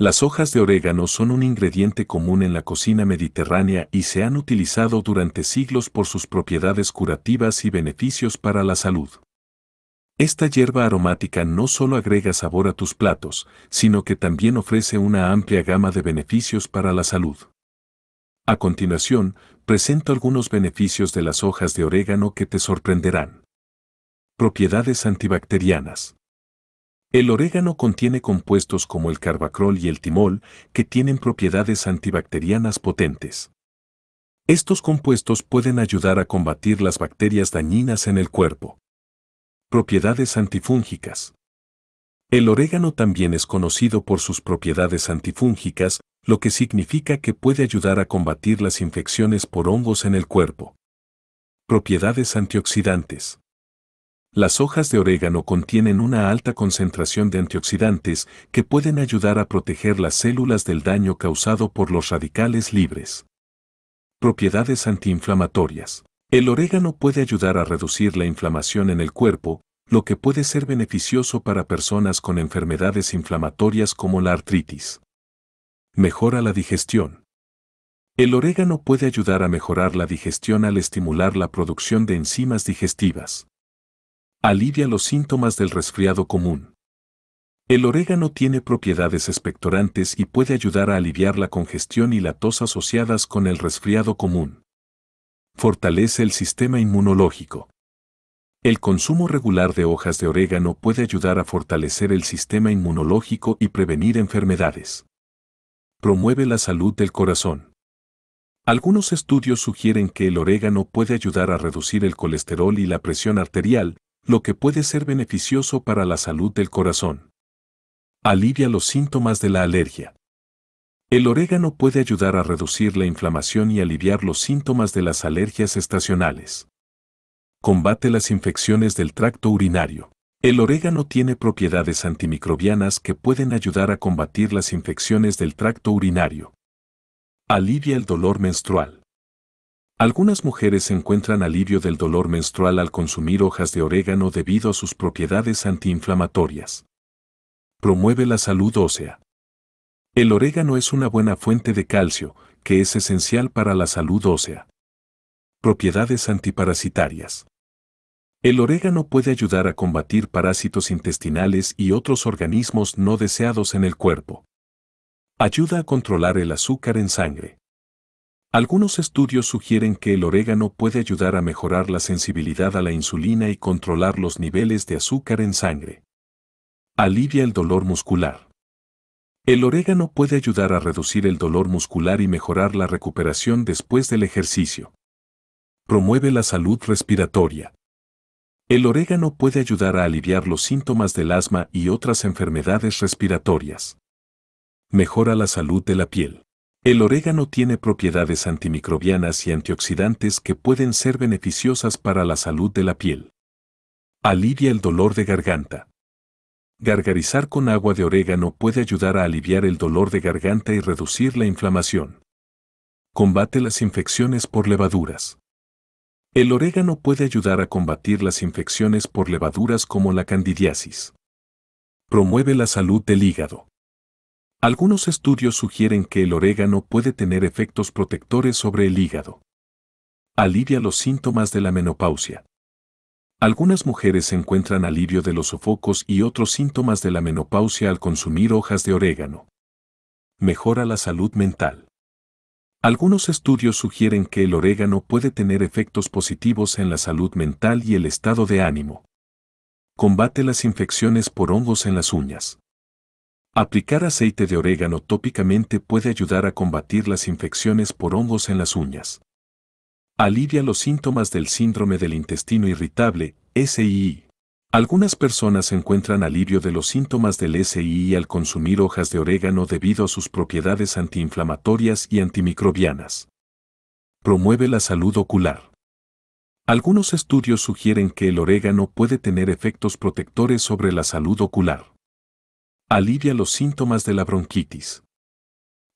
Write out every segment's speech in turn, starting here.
Las hojas de orégano son un ingrediente común en la cocina mediterránea y se han utilizado durante siglos por sus propiedades curativas y beneficios para la salud. Esta hierba aromática no solo agrega sabor a tus platos, sino que también ofrece una amplia gama de beneficios para la salud. A continuación, presento algunos beneficios de las hojas de orégano que te sorprenderán. Propiedades antibacterianas. El orégano contiene compuestos como el carbacrol y el timol, que tienen propiedades antibacterianas potentes. Estos compuestos pueden ayudar a combatir las bacterias dañinas en el cuerpo. Propiedades antifúngicas. El orégano también es conocido por sus propiedades antifúngicas, lo que significa que puede ayudar a combatir las infecciones por hongos en el cuerpo. Propiedades antioxidantes. Las hojas de orégano contienen una alta concentración de antioxidantes que pueden ayudar a proteger las células del daño causado por los radicales libres. Propiedades antiinflamatorias. El orégano puede ayudar a reducir la inflamación en el cuerpo, lo que puede ser beneficioso para personas con enfermedades inflamatorias como la artritis. Mejora la digestión. El orégano puede ayudar a mejorar la digestión al estimular la producción de enzimas digestivas. Alivia los síntomas del resfriado común. El orégano tiene propiedades expectorantes y puede ayudar a aliviar la congestión y la tos asociadas con el resfriado común. Fortalece el sistema inmunológico. El consumo regular de hojas de orégano puede ayudar a fortalecer el sistema inmunológico y prevenir enfermedades. Promueve la salud del corazón. Algunos estudios sugieren que el orégano puede ayudar a reducir el colesterol y la presión arterial, lo que puede ser beneficioso para la salud del corazón. Alivia los síntomas de la alergia. El orégano puede ayudar a reducir la inflamación y aliviar los síntomas de las alergias estacionales. Combate las infecciones del tracto urinario. El orégano tiene propiedades antimicrobianas que pueden ayudar a combatir las infecciones del tracto urinario. Alivia el dolor menstrual. Algunas mujeres encuentran alivio del dolor menstrual al consumir hojas de orégano debido a sus propiedades antiinflamatorias. Promueve la salud ósea. El orégano es una buena fuente de calcio, que es esencial para la salud ósea. Propiedades antiparasitarias. El orégano puede ayudar a combatir parásitos intestinales y otros organismos no deseados en el cuerpo. Ayuda a controlar el azúcar en sangre. Algunos estudios sugieren que el orégano puede ayudar a mejorar la sensibilidad a la insulina y controlar los niveles de azúcar en sangre. Alivia el dolor muscular. El orégano puede ayudar a reducir el dolor muscular y mejorar la recuperación después del ejercicio. Promueve la salud respiratoria. El orégano puede ayudar a aliviar los síntomas del asma y otras enfermedades respiratorias. Mejora la salud de la piel. El orégano tiene propiedades antimicrobianas y antioxidantes que pueden ser beneficiosas para la salud de la piel. Alivia el dolor de garganta. Gargarizar con agua de orégano puede ayudar a aliviar el dolor de garganta y reducir la inflamación. Combate las infecciones por levaduras. El orégano puede ayudar a combatir las infecciones por levaduras como la candidiasis. Promueve la salud del hígado. Algunos estudios sugieren que el orégano puede tener efectos protectores sobre el hígado. Alivia los síntomas de la menopausia. Algunas mujeres encuentran alivio de los sofocos y otros síntomas de la menopausia al consumir hojas de orégano. Mejora la salud mental. Algunos estudios sugieren que el orégano puede tener efectos positivos en la salud mental y el estado de ánimo. Combate las infecciones por hongos en las uñas. Aplicar aceite de orégano tópicamente puede ayudar a combatir las infecciones por hongos en las uñas. Alivia los síntomas del síndrome del intestino irritable, SII. Algunas personas encuentran alivio de los síntomas del SII al consumir hojas de orégano debido a sus propiedades antiinflamatorias y antimicrobianas. Promueve la salud ocular. Algunos estudios sugieren que el orégano puede tener efectos protectores sobre la salud ocular. Alivia los síntomas de la bronquitis.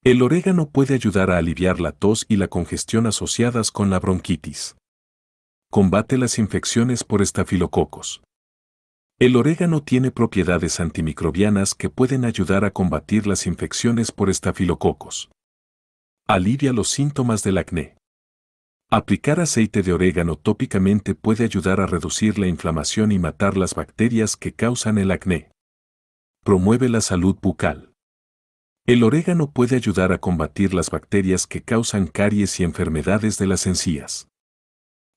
El orégano puede ayudar a aliviar la tos y la congestión asociadas con la bronquitis. Combate las infecciones por estafilococos. El orégano tiene propiedades antimicrobianas que pueden ayudar a combatir las infecciones por estafilococos. Alivia los síntomas del acné. Aplicar aceite de orégano tópicamente puede ayudar a reducir la inflamación y matar las bacterias que causan el acné. Promueve la salud bucal. El orégano puede ayudar a combatir las bacterias que causan caries y enfermedades de las encías.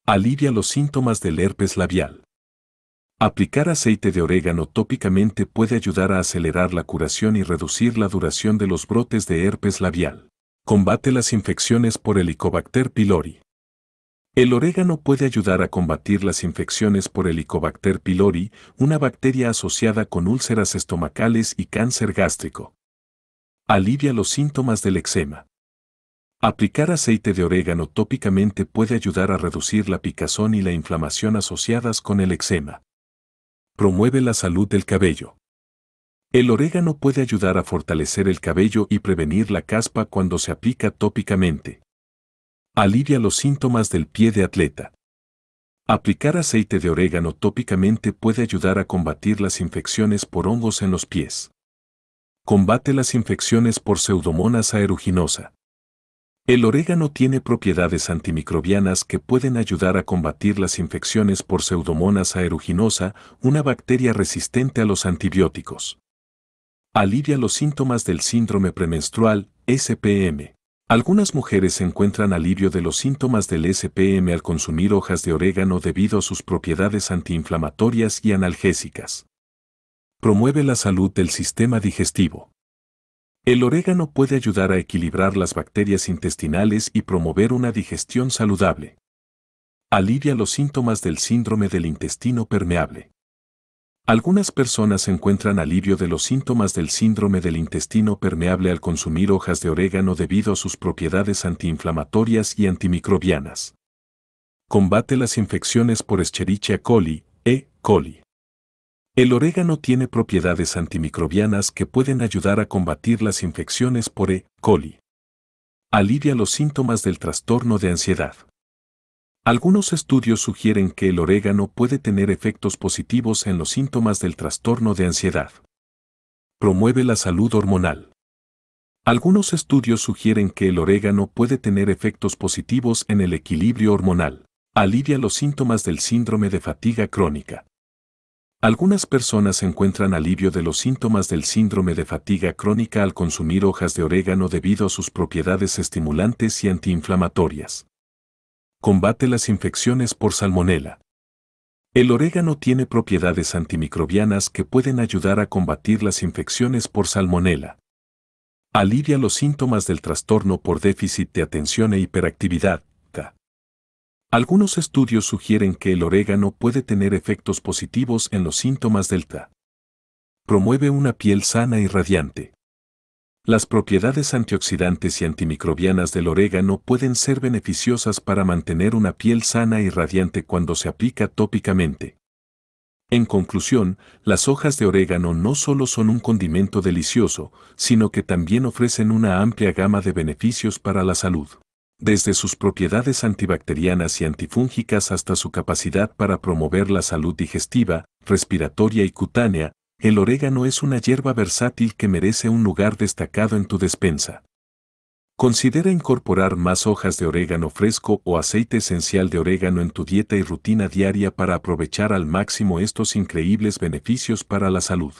Alivia los síntomas del herpes labial. Aplicar aceite de orégano tópicamente puede ayudar a acelerar la curación y reducir la duración de los brotes de herpes labial. Combate las infecciones por Helicobacter pylori. El orégano puede ayudar a combatir las infecciones por Helicobacter pylori, una bacteria asociada con úlceras estomacales y cáncer gástrico. Alivia los síntomas del eczema. Aplicar aceite de orégano tópicamente puede ayudar a reducir la picazón y la inflamación asociadas con el eczema. Promueve la salud del cabello. El orégano puede ayudar a fortalecer el cabello y prevenir la caspa cuando se aplica tópicamente. Alivia los síntomas del pie de atleta. Aplicar aceite de orégano tópicamente puede ayudar a combatir las infecciones por hongos en los pies. Combate las infecciones por pseudomonas aeruginosa. El orégano tiene propiedades antimicrobianas que pueden ayudar a combatir las infecciones por Pseudomonas aeruginosa, una bacteria resistente a los antibióticos. Alivia los síntomas del síndrome premenstrual, SPM. Algunas mujeres encuentran alivio de los síntomas del SPM al consumir hojas de orégano debido a sus propiedades antiinflamatorias y analgésicas. Promueve la salud del sistema digestivo. El orégano puede ayudar a equilibrar las bacterias intestinales y promover una digestión saludable. Alivia los síntomas del síndrome del intestino permeable. Algunas personas encuentran alivio de los síntomas del síndrome del intestino permeable al consumir hojas de orégano debido a sus propiedades antiinflamatorias y antimicrobianas. Combate las infecciones por Escherichia coli, E. coli. El orégano tiene propiedades antimicrobianas que pueden ayudar a combatir las infecciones por E. coli. Alivia los síntomas del trastorno de ansiedad. Algunos estudios sugieren que el orégano puede tener efectos positivos en los síntomas del trastorno de ansiedad. Promueve la salud hormonal. Algunos estudios sugieren que el orégano puede tener efectos positivos en el equilibrio hormonal. Alivia los síntomas del síndrome de fatiga crónica. Algunas personas encuentran alivio de los síntomas del síndrome de fatiga crónica al consumir hojas de orégano debido a sus propiedades estimulantes y antiinflamatorias combate las infecciones por salmonela. El orégano tiene propiedades antimicrobianas que pueden ayudar a combatir las infecciones por salmonela. Alivia los síntomas del trastorno por déficit de atención e hiperactividad. Algunos estudios sugieren que el orégano puede tener efectos positivos en los síntomas del TA. Promueve una piel sana y radiante. Las propiedades antioxidantes y antimicrobianas del orégano pueden ser beneficiosas para mantener una piel sana y radiante cuando se aplica tópicamente. En conclusión, las hojas de orégano no solo son un condimento delicioso, sino que también ofrecen una amplia gama de beneficios para la salud. Desde sus propiedades antibacterianas y antifúngicas hasta su capacidad para promover la salud digestiva, respiratoria y cutánea, el orégano es una hierba versátil que merece un lugar destacado en tu despensa. Considera incorporar más hojas de orégano fresco o aceite esencial de orégano en tu dieta y rutina diaria para aprovechar al máximo estos increíbles beneficios para la salud.